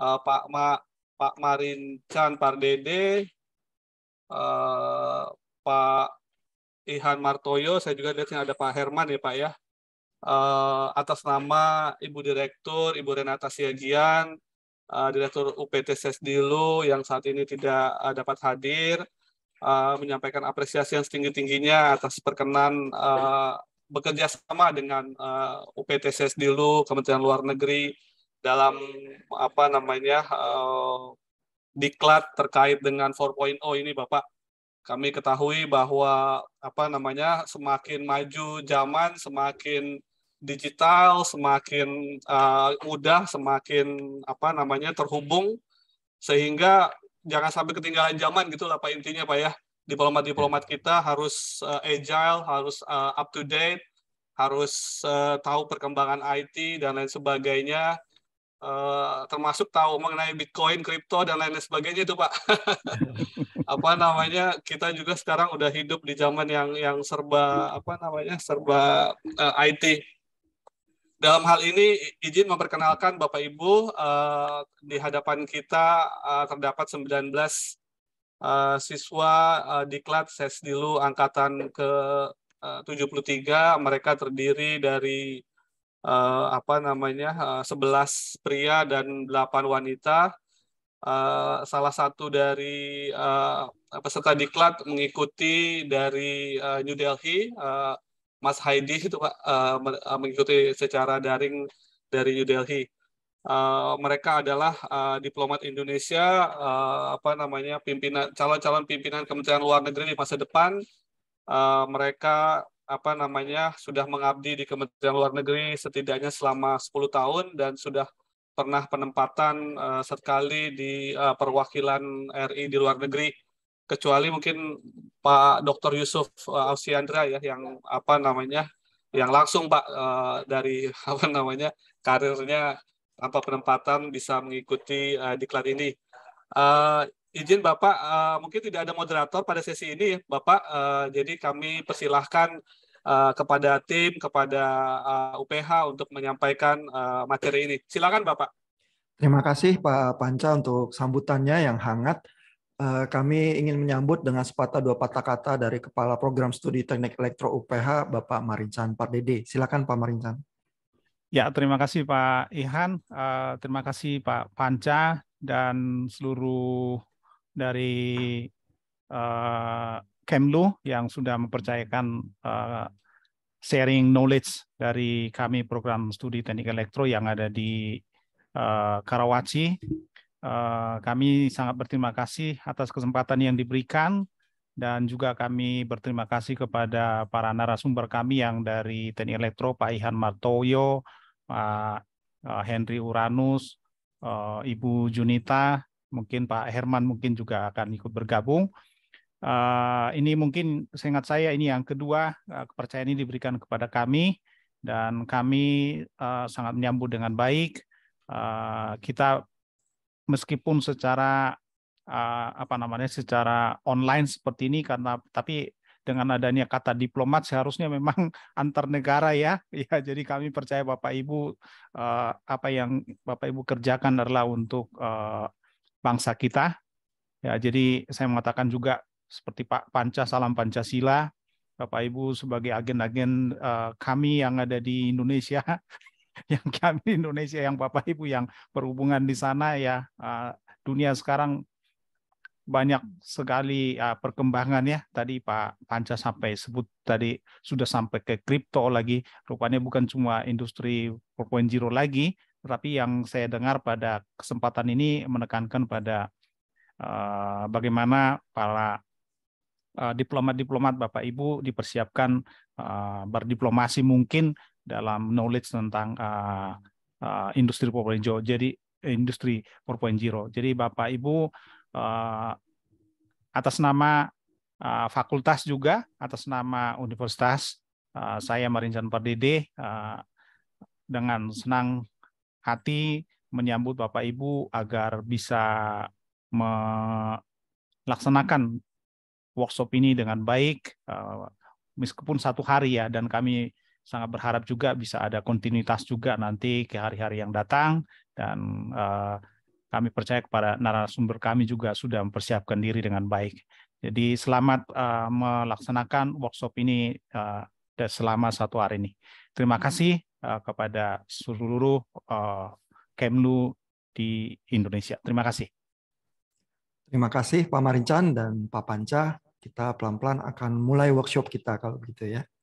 uh, Pak Ma, Pak Chan Pardede, uh, eh, Pak Ihan Martoyo, saya juga lihat ada Pak Herman ya Pak ya. Uh, atas nama Ibu Direktur, Ibu Renata Siagian, uh, Direktur UPT Sesdilu yang saat ini tidak uh, dapat hadir, uh, menyampaikan apresiasi yang setinggi-tingginya atas perkenan uh, bekerja sama dengan uh, UPT Sesdilu, Kementerian Luar Negeri, dalam apa namanya uh, diklat terkait dengan 4.0 ini Bapak. Kami ketahui bahwa apa namanya semakin maju zaman, semakin digital, semakin uh, mudah, semakin apa namanya terhubung sehingga jangan sampai ketinggalan zaman gitu lah Pak intinya Pak ya. Diplomat-diplomat kita harus uh, agile, harus uh, up to date, harus uh, tahu perkembangan IT dan lain sebagainya Uh, termasuk tahu mengenai Bitcoin, kripto dan lain-lain sebagainya itu Pak. apa namanya kita juga sekarang udah hidup di zaman yang yang serba apa namanya serba uh, eh, IT. Dalam hal ini izin memperkenalkan Bapak Ibu uh, di hadapan kita uh, terdapat 19 uh, siswa uh, diklat Sesdilu angkatan ke uh, 73 mereka terdiri dari uh, apa namanya uh, eh, 11 pria dan 8 wanita. uh, salah satu dari uh, peserta diklat mengikuti dari uh, New Delhi, uh, Mas Haidi itu Pak, mengikuti secara daring dari New Delhi. Uh, mereka adalah uh, diplomat Indonesia, uh, apa namanya pimpinan calon-calon pimpinan Kementerian Luar Negeri di masa depan. Uh, mereka apa namanya sudah mengabdi di Kementerian Luar Negeri setidaknya selama 10 tahun dan sudah pernah penempatan uh, eh, sekali di uh, perwakilan RI di luar negeri kecuali mungkin Pak Dr. Yusuf uh, Ausiandra ya yang apa namanya yang langsung Pak uh, dari apa namanya karirnya tanpa penempatan bisa mengikuti uh, diklat ini. Uh, izin Bapak, uh, mungkin tidak ada moderator pada sesi ini, Bapak. Uh, jadi kami persilahkan uh, kepada tim, kepada uh, UPH untuk menyampaikan uh, materi ini. Silakan Bapak. Terima kasih Pak Panca untuk sambutannya yang hangat. kami ingin menyambut dengan sepatah dua patah kata dari Kepala Program Studi Teknik Elektro UPH, Bapak Marincan Pardede. Silakan Pak Marincan. Ya, terima kasih Pak Ihan, terima kasih Pak Panca dan seluruh dari uh, Kemlu yang sudah mempercayakan uh, sharing knowledge dari kami program studi teknik elektro yang ada di uh, Karawaci. Uh, kami sangat berterima kasih atas kesempatan yang diberikan dan juga kami berterima kasih kepada para narasumber kami yang dari teknik Elektro, Pak Ihan Martoyo, Pak Henry Uranus, Ibu Junita, mungkin Pak Herman mungkin juga akan ikut bergabung. Uh, ini mungkin seingat saya ini yang kedua uh, kepercayaan ini diberikan kepada kami dan kami uh, sangat menyambut dengan baik. Uh, kita meskipun secara uh, apa namanya secara online seperti ini karena tapi dengan adanya kata diplomat seharusnya memang antar negara ya. Ya jadi kami percaya Bapak Ibu uh, apa yang Bapak Ibu kerjakan adalah untuk uh, bangsa kita. Ya, jadi saya mengatakan juga seperti Pak Panca Salam Pancasila, Bapak Ibu sebagai agen-agen eh, kami yang ada di Indonesia, yang kami di Indonesia, yang Bapak Ibu yang berhubungan di sana ya, eh, dunia sekarang banyak sekali eh, perkembangan ya. Tadi Pak Panca sampai sebut tadi sudah sampai ke kripto lagi. Rupanya bukan cuma industri 4.0 lagi, tapi yang saya dengar pada kesempatan ini menekankan pada uh, bagaimana para eh, diplomat-diplomat Bapak Ibu dipersiapkan uh, berdiplomasi mungkin dalam knowledge tentang uh, uh, industri 4.0. Jadi industri 4.0. Jadi Bapak Ibu uh, atas nama uh, fakultas juga, atas nama universitas, uh, saya Marinjan Pardede uh, dengan senang hati menyambut Bapak Ibu agar bisa melaksanakan workshop ini dengan baik eh, meskipun satu hari ya dan kami sangat berharap juga bisa ada kontinuitas juga nanti ke hari-hari yang datang dan eh, kami percaya kepada narasumber kami juga sudah mempersiapkan diri dengan baik. Jadi selamat eh, melaksanakan workshop ini selama satu hari ini. Terima kasih. Eh, kepada seluruh Kemlu eh, di Indonesia. Terima kasih. Terima kasih Pak Marincan dan Pak Panca. Kita pelan-pelan akan mulai workshop kita kalau begitu ya.